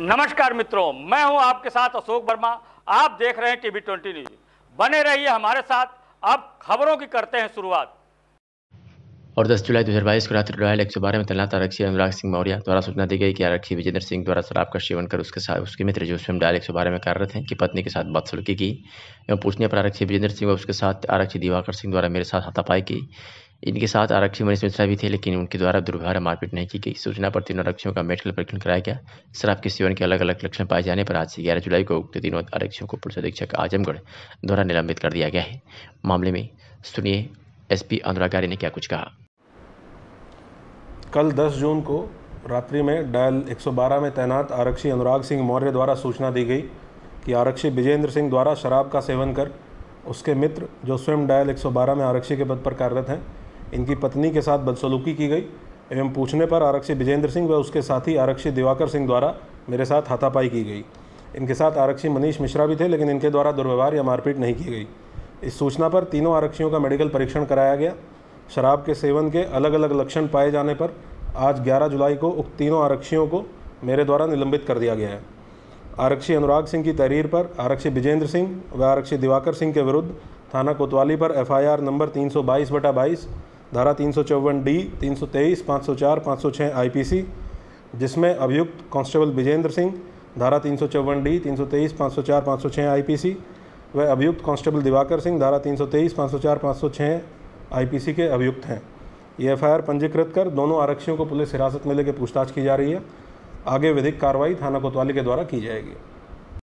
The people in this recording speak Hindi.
नमस्कार मित्रों मैं हूं आपके साथ अशोक वर्मा आप देख रहे हैं टीवी ट्वेंटी न्यूज बने रहिए हमारे साथ अब खबरों की करते हैं शुरुआत और 10 जुलाई 2022 को रात्रि रॉयल एक में तैनात आरक्षी अनुराग सिंह मौर्य द्वारा सूचना दी गई कि आरक्षी विजेंद्र सिंह द्वारा शराब का सेवन कर उसके साथ उसके मित्र जो स्वयं डायल एक में कार्यरत हैं कि पत्नी के साथ बदसलूकी की एवं पूछने पर आरक्षी विजेंद्र सिंह और उसके साथ आरक्षी दिवाकर सिंह द्वारा मेरे साथ हाथापाई की इनके साथ आरक्षी मनीष मिश्रा भी थे लेकिन उनके द्वारा दुर्व्यवहार मारपीट नहीं की गई सूचना पर तीनों आरक्षियों का मेडिकल परीक्षण कराया गया शराब के सेवन के अलग अलग लक्षण पाए जाने पर आज से ग्यारह जुलाई को उक्त तीनों आरक्षियों को पुलिस अधीक्षक आजमगढ़ द्वारा निलंबित कर दिया गया है मामले में सुनिए एस पी ने क्या कुछ कहा कल दस जून को रात्रि में डायल 112 में तैनात आरक्षी अनुराग सिंह मौर्य द्वारा सूचना दी गई कि आरक्षी विजेंद्र सिंह द्वारा शराब का सेवन कर उसके मित्र जो स्वयं डायल 112 में आरक्षी के पद पर कार्यरत हैं इनकी पत्नी के साथ बदसलूकी की गई एवं पूछने पर आरक्षी विजेंद्र सिंह व उसके साथी आरक्षी दिवाकर सिंह द्वारा मेरे साथ हाथापाई की गई इनके साथ आरक्षी मनीष मिश्रा भी थे लेकिन इनके द्वारा दुर्व्यवहार या मारपीट नहीं की गई इस सूचना पर तीनों आरक्षियों का मेडिकल परीक्षण कराया गया शराब के सेवन के अलग अलग लक्षण पाए जाने पर आज 11 जुलाई को उक्त तीनों आरक्षियों को मेरे द्वारा निलंबित कर दिया गया है आरक्षी अनुराग सिंह की तहरीर पर आरक्षी विजेंद्र सिंह व आरक्षी दिवाकर सिंह के विरुद्ध थाना कोतवाली पर एफआईआर नंबर तीन सौ बाईस बटा बाईस धारा तीन सौ चौवन डी तीन सौ तेईस पाँच सौ चार पाँच सौ छः आई पी सी जिसमें अभियुक्त कांस्टेबल विजेंद्र सिंह धारा तीन सौ चौवन डी तीन सौ तेईस पाँच सौ चार पाँच सौ छः आई पी सी व अभियुक्त कांस्टेबल दिवाकर सिंह धारा तीन सौ तेईस पाँच सौ चार पाँच सौ छः आई पी सी के अभियुक्त हैं ये एफ आई आर पंजीकृत कर दोनों आरक्षियों को पुलिस हिरासत में लेकर पूछताछ की जा रही है आगे विधिक कार्रवाई थाना कोतवाली के द्वारा की जाएगी